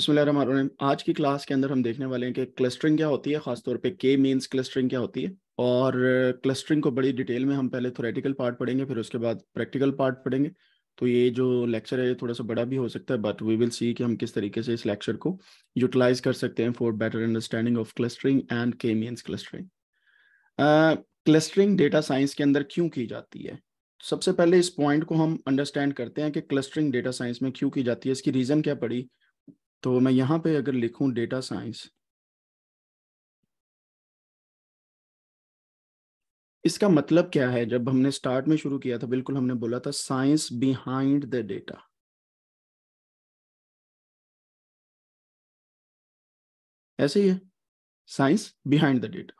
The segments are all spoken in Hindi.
बिस्मिल्लाह आज की क्लास के अंदर हम देखने वाले हैं कि क्लस्टरिंग क्या होती है खासतौर पे के मीन्स क्लस्टरिंग क्या होती है और क्लस्टरिंग को बड़ी डिटेल में हम पहले थोरेटिकल पार्ट पढ़ेंगे फिर उसके बाद प्रैक्टिकल पार्ट पढ़ेंगे तो ये जो लेक्चर है ये थोड़ा सा बड़ा भी हो सकता है बट वी विल सी कि हम किस तरीके से इस लेक्चर को यूटिलाइज कर सकते हैं for better understanding of clustering and K means clustering clustering data science के अंदर क्यों की जाती है सबसे पहले इस पॉइंट को हम अंडरस्टैंड करते हैं कि क्लस्टरिंग डेटा साइंस में क्यों की जाती है इसकी रीज़न क्या पड़ी तो मैं यहां पे अगर लिखू डेटा साइंस इसका मतलब क्या है जब हमने स्टार्ट में शुरू किया था बिल्कुल हमने बोला था साइंस बिहाइंड द डेटा ऐसे ही है साइंस बिहाइंड द डेटा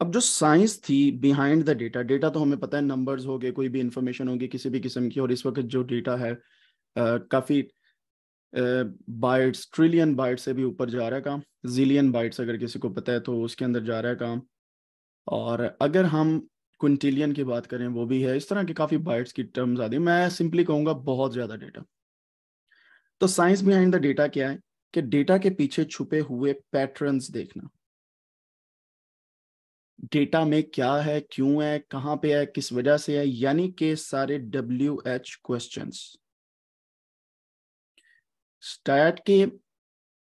अब जो साइंस थी बिहाइंड द डेटा डेटा तो हमें पता है नंबर्स हो गए कोई भी इंफॉर्मेशन होगी किसी भी किस्म की और इस वक्त जो डेटा है आ, काफी बाइट्स ट्रिलियन बाइट से भी ऊपर जा रहा है काम जिलियन बाइट्स अगर किसी को पता है तो उसके अंदर जा रहा है काम और अगर हम क्विंटिलियन की बात करें वो भी है इस तरह के काफ़ी बाइट्स की टर्म्स आती मैं सिंपली कहूँगा बहुत ज़्यादा डेटा तो साइंस बिहाइंड द डेटा क्या है कि डेटा के पीछे छुपे हुए पैटर्न्स देखना डेटा में क्या है क्यों है कहाँ पे है किस वजह से है यानी के सारे डब्ल्यू एच क्वेश्चन स्टैट के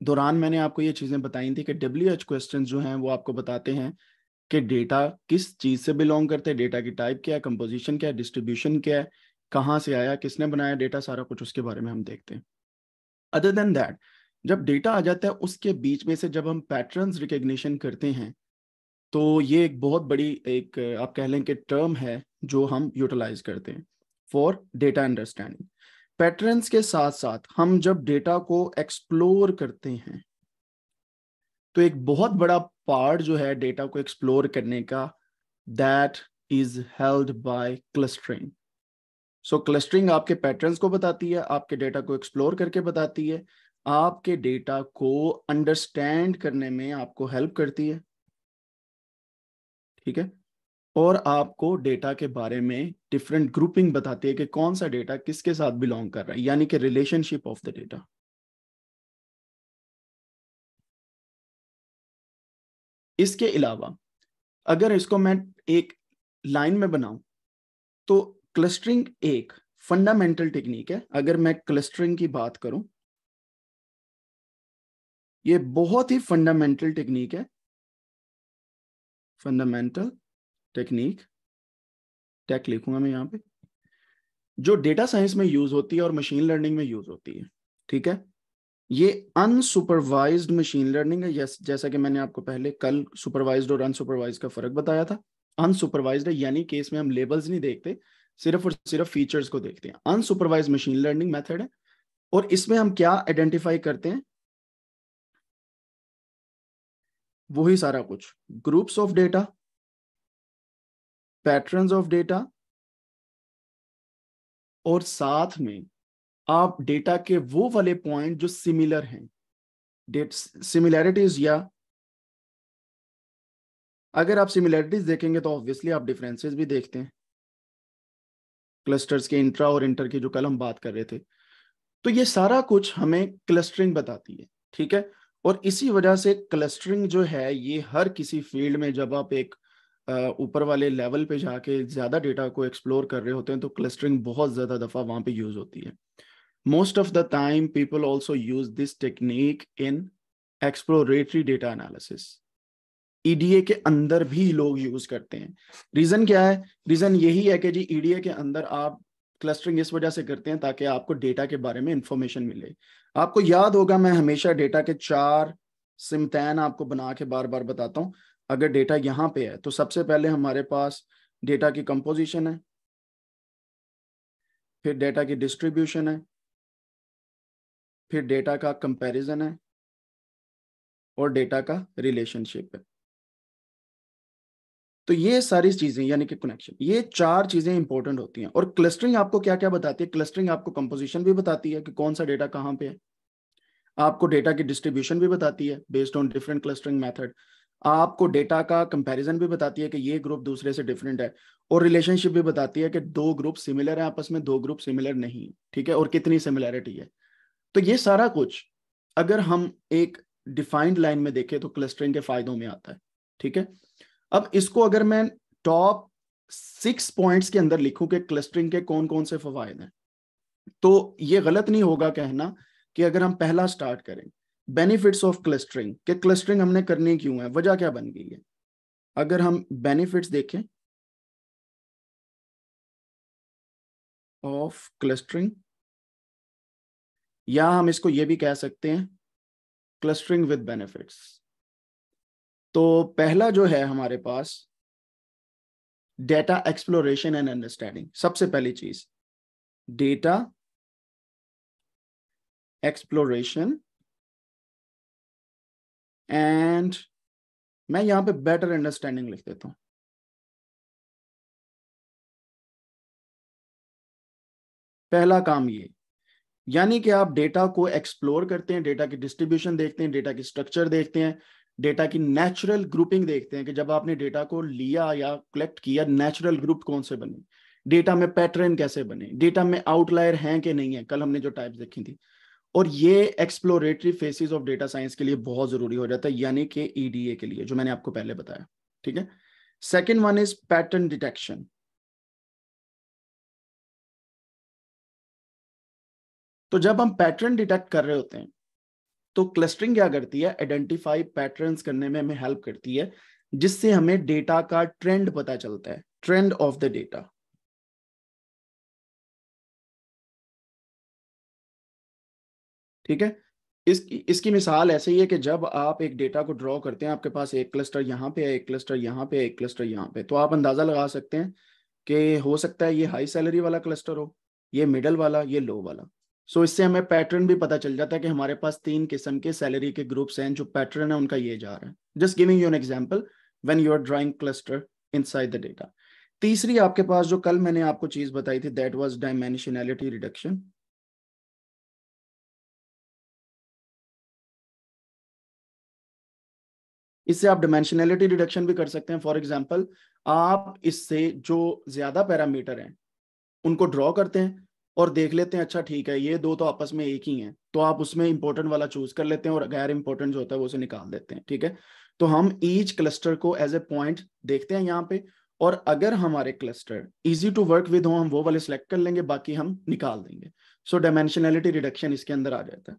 दौरान मैंने आपको ये चीज़ें बताई थी कि डब्ल्यू एच क्वेश्चन जो हैं वो आपको बताते हैं कि डेटा किस चीज़ से बिलोंग करते हैं डेटा की टाइप क्या है कंपोजिशन क्या है डिस्ट्रीब्यूशन क्या है कहाँ से आया किसने बनाया डेटा सारा कुछ उसके बारे में हम देखते हैं अदर देन दैट जब डेटा आ जाता है उसके बीच में से जब हम पैटर्न्स रिकग्निशन करते हैं तो ये एक बहुत बड़ी एक आप कह लें कि टर्म है जो हम यूटिलाइज करते हैं फॉर डेटा अंडरस्टैंडिंग पैटर्न्स के साथ साथ हम जब डेटा को एक्सप्लोर करते हैं तो एक बहुत बड़ा पार्ट जो है डेटा को एक्सप्लोर करने का that is held by clustering so clustering आपके पैटर्न्स को बताती है आपके डेटा को एक्सप्लोर करके बताती है आपके डेटा को अंडरस्टैंड करने में आपको हेल्प करती है ठीक है और आपको डेटा के बारे में डिफरेंट ग्रुपिंग बताती है कि कौन सा डेटा किसके साथ बिलोंग कर रहा है यानी कि रिलेशनशिप ऑफ द डेटा इसके अलावा अगर इसको मैं एक लाइन में बनाऊं तो क्लस्टरिंग एक फंडामेंटल टेक्निक है अगर मैं क्लस्टरिंग की बात करूं ये बहुत ही फंडामेंटल टेक्निक है फंडामेंटल टेक्निक टेक लिखूंगा मैं यहाँ पे जो डेटा साइंस में यूज होती है और मशीन लर्निंग में यूज होती है ठीक है ये अनसुपरवाइज्ड मशीन लर्निंग है जैसा कि मैंने आपको पहले कल सुपरवाइज्ड और अनसुपरवाइज का फर्क बताया था अनसुपरवाइज्ड है यानी कि इसमें हम लेबल्स नहीं देखते सिर्फ और सिर्फ फीचर्स को देखते हैं अनसुपरवाइज मशीन लर्निंग मेथड है और इसमें हम क्या आइडेंटिफाई करते हैं वही सारा कुछ groups of data patterns of data और साथ में आप डेटा के वो वाले पॉइंट जो सिमिलर हैं सिमिलैरिटीज या अगर आप सिमिलैरिटीज देखेंगे तो ऑब्वियसली आप डिफरेंसेस भी देखते हैं क्लस्टर्स के इंट्रा और इंटर की जो कल हम बात कर रहे थे तो ये सारा कुछ हमें क्लस्टरिंग बताती है ठीक है और इसी वजह से क्लस्टरिंग जो है ये हर किसी फील्ड में जब आप एक ऊपर वाले लेवल पे जाके ज़्यादा डेटा को एक्सप्लोर कर रहे होते हैं तो क्लस्टरिंग बहुत ज़्यादा दफ़ा वहां पे यूज़ होती है most of the time people also use this technique in exploratory data analysis EDA e के अंदर भी लोग यूज करते हैं रीजन क्या है रीजन यही है कि जी ईडीए e के अंदर आप क्लस्टरिंग इस वजह से करते हैं ताकि आपको डेटा के बारे में इंफॉर्मेशन मिले आपको याद होगा मैं हमेशा डेटा के चार सिमतैन आपको बना के बार बार बताता हूँ अगर डेटा यहाँ पे है तो सबसे पहले हमारे पास डेटा की कंपोजिशन है फिर डेटा की डिस्ट्रीब्यूशन है फिर डेटा का कंपैरिजन है और डेटा का रिलेशनशिप है तो ये सारी चीजें यानी कि कनेक्शन ये चार चीजें इंपॉर्टेंट होती हैं और क्लस्टरिंग आपको क्या क्या बताती है क्लस्टरिंग आपको कंपोजिशन भी बताती है कि कौन सा डेटा कहाँ पे है आपको डेटा की डिस्ट्रीब्यूशन भी बताती है based on different clustering method आपको डेटा का कंपैरिजन भी बताती है कि ये ग्रुप दूसरे से डिफरेंट है और रिलेशनशिप भी बताती है कि दो ग्रुप सिमिलर है आपस में दो ग्रुप सिमिलर नहीं ठीक है और कितनी सिमिलैरिटी है तो ये सारा कुछ अगर हम एक डिफाइंड लाइन में देखें तो क्लस्टरिंग के फायदों में आता है ठीक है अब इसको अगर मैं टॉप सिक्स पॉइंट्स के अंदर लिखूं कि क्लस्टरिंग के कौन कौन से फवायद हैं तो ये गलत नहीं होगा कहना कि अगर हम पहला स्टार्ट करें बेनिफिट्स ऑफ क्लस्टरिंग के क्लस्टरिंग हमने करनी क्यों है वजह क्या बन गई है अगर हम बेनिफिट्स देखें ऑफ क्लस्टरिंग या हम इसको ये भी कह सकते हैं क्लस्टरिंग विद बेनिफिट्स तो पहला जो है हमारे पास डेटा एक्सप्लोरेशन एंड अंडरस्टैंडिंग सबसे पहली चीज डेटा एक्सप्लोरेशन एंड मैं यहाँ पे बेटर अंडरस्टैंडिंग लिख देता हूँ पहला काम ये यानी कि आप डेटा को एक्सप्लोर करते हैं डेटा की डिस्ट्रीब्यूशन देखते हैं डेटा की स्ट्रक्चर देखते हैं डेटा की नेचुरल ग्रुपिंग देखते हैं कि जब आपने डेटा को लिया या कलेक्ट किया नेचुरल ग्रुप कौन से बने डेटा में पैटर्न कैसे बने डेटा में आउटलायर हैं कि नहीं है कल हमने जो टाइप देखी थी और ये exploratory phases of data science के लिए बहुत जरूरी हो जाता है यानी कि ईडीए e के लिए जो मैंने आपको पहले बताया ठीक है second one is pattern detection तो जब हम पैटर्न डिटेक्ट कर रहे होते हैं तो क्लस्टरिंग क्या करती है आइडेंटिफाई पैटर्न्स करने में हमें हेल्प करती है जिससे हमें डेटा का ट्रेंड पता चलता है ट्रेंड ऑफ द डेटा ठीक है इस इसकी मिसाल ऐसे ही है कि जब आप एक डेटा को ड्रॉ करते हैं आपके पास एक क्लस्टर यहाँ पे है एक क्लस्टर यहाँ पे एक क्लस्टर यहाँ पे तो आप अंदाजा लगा सकते हैं कि हो सकता है ये हाई सैलरी वाला क्लस्टर हो ये मिडल वाला ये लो वाला सो so, इससे हमें पैटर्न भी पता चल जाता है कि हमारे पास तीन किस्म के सैलरी के ग्रुप्स हैं जो पैटर्न है उनका ये जा रहा है just giving you an example when you are drawing cluster inside the data तीसरी आपके पास जो कल मैंने आपको चीज बताई थी दैट वॉज डायमेंशनैलिटी रिडक्शन इससे आप डिमेंशनैलिटी डिडक्शन भी कर सकते हैं फॉर एग्जाम्पल आप इससे जो ज्यादा पैरामीटर हैं उनको ड्रॉ करते हैं और देख लेते हैं अच्छा ठीक है ये दो तो आपस में एक ही हैं तो आप उसमें इंपॉर्टेंट वाला चूज कर लेते हैं और गैर इंपॉर्टेंट जो होता है वो उसे निकाल देते हैं ठीक है तो हम ईच क्लस्टर को एज ए पॉइंट देखते हैं यहाँ पे और अगर हमारे cluster easy to work with हो हम वो वाले सिलेक्ट कर लेंगे बाकी हम निकाल देंगे सो डायमेंशनैलिटी रिडक्शन इसके अंदर आ जाता है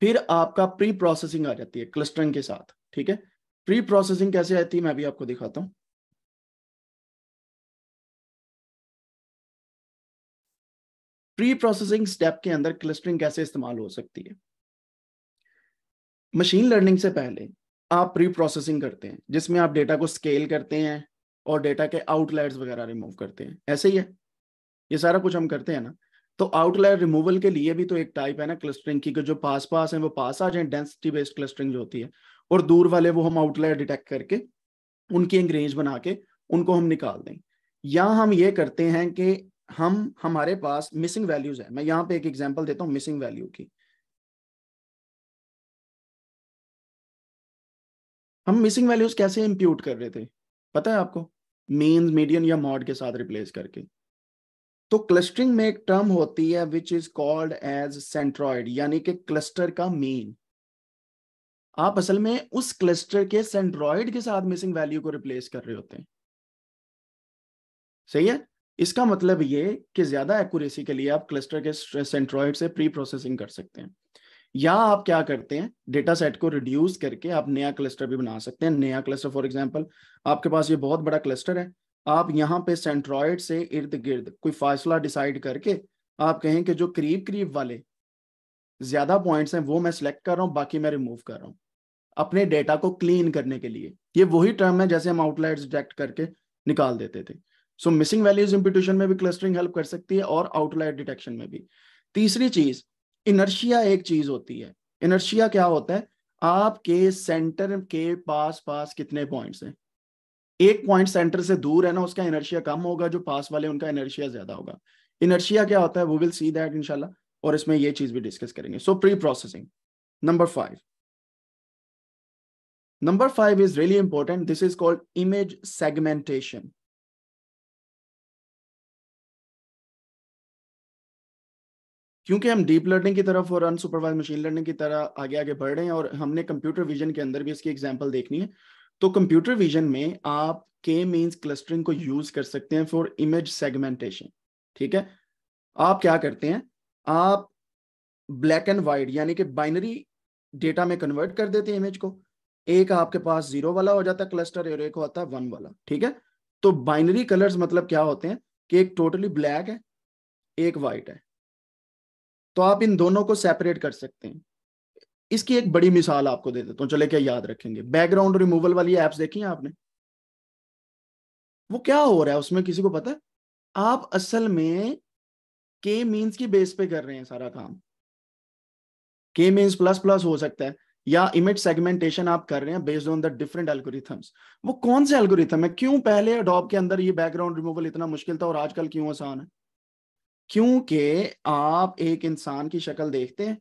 फिर आपका प्री प्रोसेसिंग आ जाती है क्लस्टरिंग के साथ ठीक है प्री प्रोसेसिंग कैसे आती है मैं भी आपको दिखाता हूं प्री प्रोसेसिंग स्टेप के अंदर क्लस्टरिंग कैसे इस्तेमाल हो सकती है मशीन लर्निंग से पहले आप प्री प्रोसेसिंग करते हैं जिसमें आप डेटा को स्केल करते हैं और डेटा के आउटलेट्स वगैरह रिमूव करते हैं ऐसे ही है ये सारा कुछ हम करते हैं ना तो आउटलायर रिमूवल के लिए भी तो एक टाइप है ना क्लस्टरिंग की जो पास पास है वो पास आ जाए डेंसिटी बेस्ड क्लस्टरिंग जो होती है और दूर वाले वो हम आउटलायर डिटेक्ट करके उनकी एक रेंज बना के उनको हम निकाल दें या हम ये करते हैं कि हम हमारे पास मिसिंग वैल्यूज है मैं यहाँ पे एक एग्जाम्पल देता हूँ मिसिंग वैल्यू की हम मिसिंग वैल्यूज कैसे इंप्यूट कर रहे थे पता है आपको मीन मीडियन या मॉड के साथ रिप्लेस करके तो क्लस्टरिंग में एक टर्म होती है which is called as centroid यानी कि क्लस्टर का मीन आप असल में उस क्लस्टर के सेंड्रॉइड के साथ मिसिंग वैल्यू को रिप्लेस कर रहे होते हैं सही है इसका मतलब ये कि ज्यादा एक्यूरेसी के लिए आप क्लस्टर के सेंट्रॉइड से प्री प्रोसेसिंग कर सकते हैं या आप क्या करते हैं डेटा सेट को रिड्यूस करके आप नया क्लस्टर भी बना सकते हैं नया क्लस्टर फॉर एग्जाम्पल आपके पास ये बहुत बड़ा क्लस्टर है आप यहाँ पे सेंट्रॉइड से इर्द गिर्द कोई फासला डिसाइड करके आप कहें कि जो करीब करीब वाले ज्यादा पॉइंट्स हैं वो मैं सिलेक्ट कर रहा हूँ बाकी मैं रिमूव कर रहा हूँ अपने डेटा को क्लीन करने के लिए ये वही टर्म है जैसे हम आउटलाइट डिटेक्ट करके निकाल देते थे सो मिसिंग वैल्यूज इम्प्यूटेशन में भी क्लस्टरिंग हेल्प कर सकती है और आउटलाइट डिटेक्शन में भी तीसरी चीज इनर्शिया एक चीज होती है इनर्शिया क्या होता है आपके सेंटर के पास पास कितने पॉइंट्स हैं एक पॉइंट सेंटर से दूर है ना उसका इनर्शिया कम होगा जो पास वाले उनका इनर्शिया ज्यादा होगा इनर्शिया क्या होता है वो विल सी दैट इनशाला और इसमें ये चीज भी डिस्कस करेंगे so preprocessing number five Number five is really important. This is called image segmentation. क्योंकि हम डीप लर्निंग की तरफ और अनसुपरवाइज मशीन लर्निंग की तरह आगे आगे बढ़ रहे हैं और हमने कंप्यूटर विजन के अंदर भी इसकी एग्जांपल देखनी है तो कंप्यूटर विजन में आप के मीन्स क्लस्टरिंग को यूज कर सकते हैं फॉर इमेज सेगमेंटेशन ठीक है आप क्या करते हैं आप ब्लैक एंड वाइट यानी कि बाइनरी डेटा में कन्वर्ट कर देते हैं इमेज को एक आपके पास जीरो वाला हो जाता है क्लस्टर और एक होता है वन वाला ठीक है तो बाइनरी कलर्स मतलब क्या होते हैं कि एक टोटली ब्लैक है एक वाइट है तो आप इन दोनों को सेपरेट कर सकते हैं इसकी एक बड़ी मिसाल आपको दे देता हूँ चले क्या याद रखेंगे बैकग्राउंड रिमूवल वाली एप्स देखी हैं आपने वो क्या हो रहा है उसमें किसी को पता है आप असल में के मीन्स की बेस पे कर रहे हैं सारा काम के मीन्स प्लस प्लस हो सकता है या इमेज सेगमेंटेशन आप कर रहे हैं based on the different algorithms वो कौन से एल्गोरिथम है क्यों पहले अडोब के अंदर ये बैकग्राउंड रिमूवल इतना मुश्किल था और आजकल क्यों आसान है क्योंकि आप एक इंसान की शक्ल देखते हैं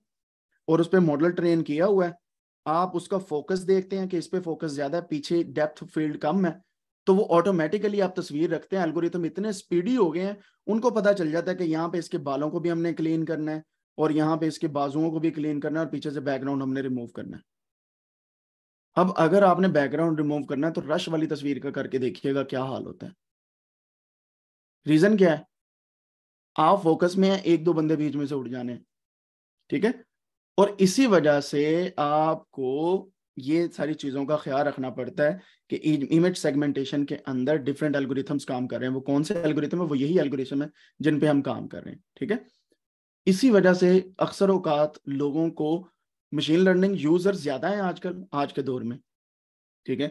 और उस पर मॉडल ट्रेन किया हुआ है आप उसका फोकस देखते हैं कि इस पर फोकस ज्यादा है पीछे डेप्थ फील्ड कम है तो वो ऑटोमेटिकली आप तस्वीर रखते हैं एल्गोरिथम इतने स्पीडी हो गए हैं उनको पता चल जाता है कि यहाँ पे इसके बालों को भी हमने क्लीन करना है और यहाँ पे इसके बाजुओं को भी क्लीन करना है और पीछे से बैकग्राउंड हमने रिमूव करना है अब अगर आपने बैकग्राउंड रिमूव करना है तो रश वाली तस्वीर का करके देखिएगा क्या हाल होता है रीजन क्या है आप फोकस में है एक दो बंदे बीच में से उठ जाने ठीक है और इसी वजह से आपको ये सारी चीज़ों का ख्याल रखना पड़ता है कि इमेज सेगमेंटेशन के अंदर डिफरेंट एल्गोरिथम्स काम कर रहे हैं वो कौन से एल्गोरिथम है वो यही एल्गोरिथम है जिन पे हम काम कर रहे हैं ठीक है इसी वजह से अक्सर अवकात लोगों को मशीन लर्निंग यूजर ज्यादा है आजकल आज के दौर में ठीक है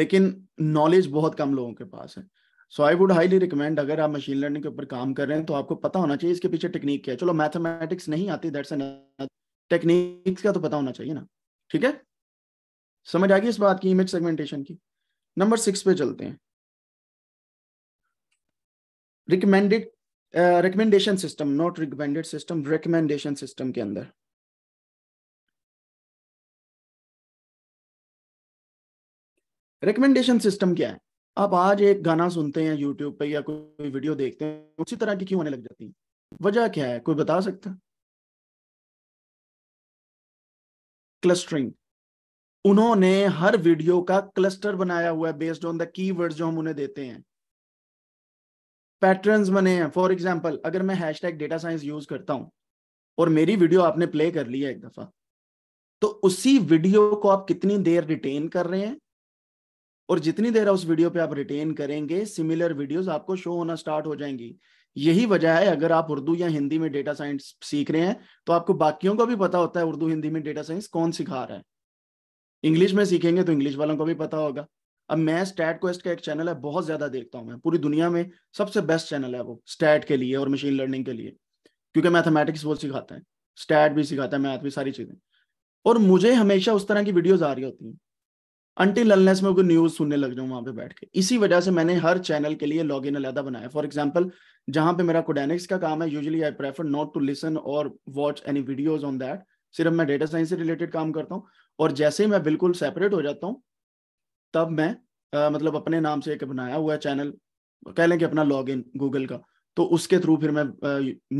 लेकिन नॉलेज बहुत कम लोगों के पास है so I would highly recommend अगर आप मशीन लर्निंग के ऊपर काम कर रहे हैं तो आपको पता होना चाहिए इसके पीछे टेक्निक क्या है चलो मैथमेटिक्स नहीं आती दैट्स टेक्निक्स का तो पता होना चाहिए ना ठीक है समझ आ गई इस बात की इमेज सेगमेंटेशन की नंबर सिक्स पे चलते हैं recommended recommendation system not recommended system recommendation system के अंदर रिकमेंडेशन सिस्टम क्या है आप आज एक गाना सुनते हैं यूट्यूब पे या कोई वीडियो देखते हैं उसी तरह की क्यों आने लग जाती है वजह क्या है कोई बता सकता क्लस्टरिंग उन्होंने हर वीडियो का क्लस्टर बनाया हुआ है बेस्ड ऑन द कीवर्ड्स जो हम उन्हें देते हैं पैटर्न्स बने हैं फॉर एग्जाम्पल अगर मैं hashtag data science use करता हूँ और मेरी वीडियो आपने प्ले कर ली है एक दफा तो उसी वीडियो को आप कितनी देर रिटेन कर रहे हैं और जितनी देर उस वीडियो पे आप रिटेन करेंगे सिमिलर वीडियोस आपको शो होना स्टार्ट हो जाएंगी यही वजह है अगर आप उर्दू या हिंदी में डेटा साइंस सीख रहे हैं तो आपको बाकियों को भी पता होता है उर्दू हिंदी में डेटा साइंस कौन सिखा रहा है इंग्लिश में सीखेंगे तो इंग्लिश वालों को भी पता होगा अब मैं स्टैट क्वेस्ट का एक चैनल है बहुत ज्यादा देखता हूँ मैं पूरी दुनिया में सबसे बेस्ट चैनल है वो स्टैट के लिए और मशीन लर्निंग के लिए क्योंकि मैथमेटिक्स वो सिखाते हैं स्टैट भी सिखाता है मैथ भी सारी चीजें और मुझे हमेशा उस तरह की वीडियोज आ रही होती हैं अंटी अनलेस में कोई न्यूज सुनने लग जाऊँ वहां पे बैठ के इसी वजह से मैंने हर चैनल के लिए लॉग इन अलहदा बनाया फॉर एग्जाम्पल जहाँ पे मेरा कोडेनिक्स का काम है usually I prefer not to listen और watch any videos on that सिर्फ मैं डेटा साइंस से रिलेटेड काम करता हूँ और जैसे ही मैं बिल्कुल सेपरेट हो जाता हूँ तब मैं आ, मतलब अपने नाम से एक बनाया हुआ चैनल कह लें कि अपना लॉग इन गूगल का तो उसके थ्रू फिर मैं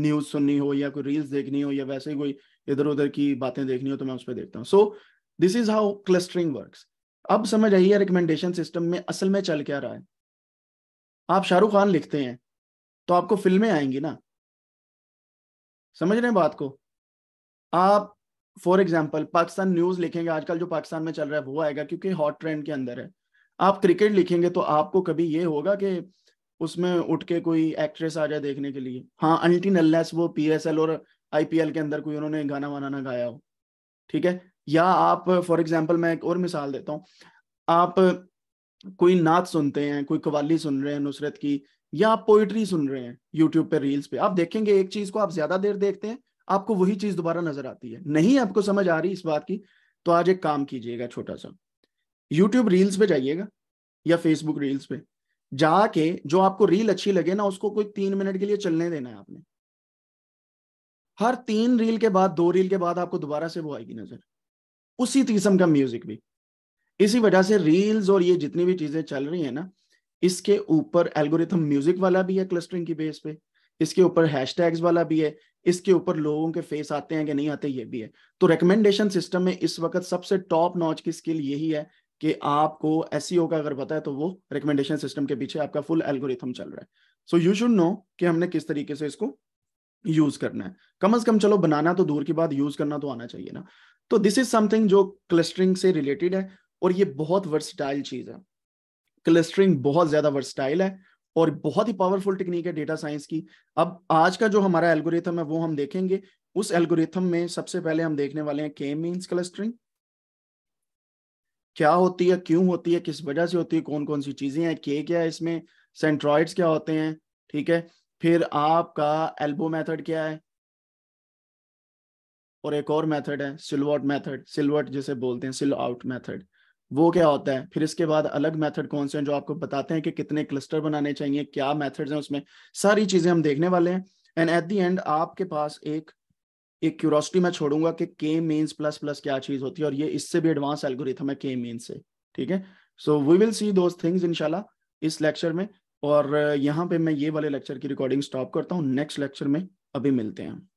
न्यूज सुननी हो या कोई रील्स देखनी हो या वैसे ही कोई इधर उधर की बातें देखनी हो तो मैं उस पर देखता हूँ so this is how clustering work अब समझ आइए रिकमेंडेशन सिस्टम में असल में चल क्या रहा है आप शाहरुख खान लिखते हैं तो आपको फिल्में आएंगी ना समझ रहे हैं बात को आप फॉर एग्जाम्पल पाकिस्तान न्यूज लिखेंगे आजकल जो पाकिस्तान में चल रहा है वो आएगा क्योंकि हॉट ट्रेंड के अंदर है आप क्रिकेट लिखेंगे तो आपको कभी ये होगा कि उसमें उठ के कोई एक्ट्रेस आ जाए देखने के लिए हाँ अनटिन अनलेस वो पीएसएल और आईपीएल के अंदर कोई उन्होंने गाना वाना ना गाया हो ठीक है या आप फॉर एग्जाम्पल मैं एक और मिसाल देता हूँ आप कोई नाच सुनते हैं कोई कवाली सुन रहे हैं नुसरत की या आप पोइट्री सुन रहे हैं यूट्यूब पे रील्स पे आप देखेंगे एक चीज को आप ज्यादा देर देखते हैं आपको वही चीज दोबारा नजर आती है नहीं आपको समझ आ रही इस बात की तो आज एक काम कीजिएगा छोटा सा यूट्यूब रील्स पे जाइएगा या फेसबुक रील्स पे जाके जो आपको रील अच्छी लगे ना उसको कोई तीन मिनट के लिए चलने देना है आपने हर तीन रील के बाद दो रील के बाद आपको दोबारा से वो आएगी नजर उसी किस्म का म्यूजिक भी इसी वजह से रील्स और ये जितनी भी चीजें चल रही है ना इसके ऊपर एल्गोरिथम म्यूजिक वाला भी है क्लस्टरिंग की बेस पे इसके ऊपर हैश वाला भी है इसके ऊपर लोगों के फेस आते हैं कि नहीं आते ये भी है तो रिकमेंडेशन सिस्टम में इस वक्त सबसे टॉप नॉच की स्किल यही है कि आपको एस e का अगर पता है तो वो रिकमेंडेशन सिस्टम के पीछे आपका फुल एल्गोरिथम चल रहा है सो यू शुड नो कि हमने किस तरीके से इसको यूज करना है कम अज कम चलो बनाना तो दूर की बात यूज करना तो आना चाहिए ना तो दिस इज समथिंग जो क्लस्टरिंग से रिलेटेड है और ये बहुत वर्सटाइल चीज है क्लस्टरिंग बहुत ज्यादा वर्सटाइल है और बहुत ही पावरफुल टेक्निक है डेटा साइंस की अब आज का जो हमारा एल्गोरिथम है वो हम देखेंगे उस एल्गोरिथम में सबसे पहले हम देखने वाले हैं के मीन्स क्लस्टरिंग क्या होती है क्यों होती है किस वजह से होती है कौन कौन सी चीजें हैं के क्या है इसमें सेंट्रॉइड क्या होते हैं ठीक है फिर आपका एल्बो मेथड क्या है और एक और मेथड है सिल्वर्ट मेथड सिल्वर्ट जिसे बोलते हैं सिल आउट मेथड वो क्या होता है फिर इसके बाद अलग मेथड कौन से हैं जो आपको बताते हैं कि कितने क्लस्टर बनाने चाहिए क्या मेथड्स हैं उसमें सारी चीजें हम देखने वाले हैं एंड एट दी एंड आपके पास एक एक क्यूरोसिटी मैं छोड़ूंगा कि के मीन्स प्लस प्लस क्या चीज होती है और ये इससे भी एडवांस एल्गोरिथम है के मीन से ठीक है so we will see those things इनशाला इस लेक्चर में और यहाँ पे मैं ये वाले लेक्चर की रिकॉर्डिंग स्टॉप करता हूँ नेक्स्ट लेक्चर में अभी मिलते हैं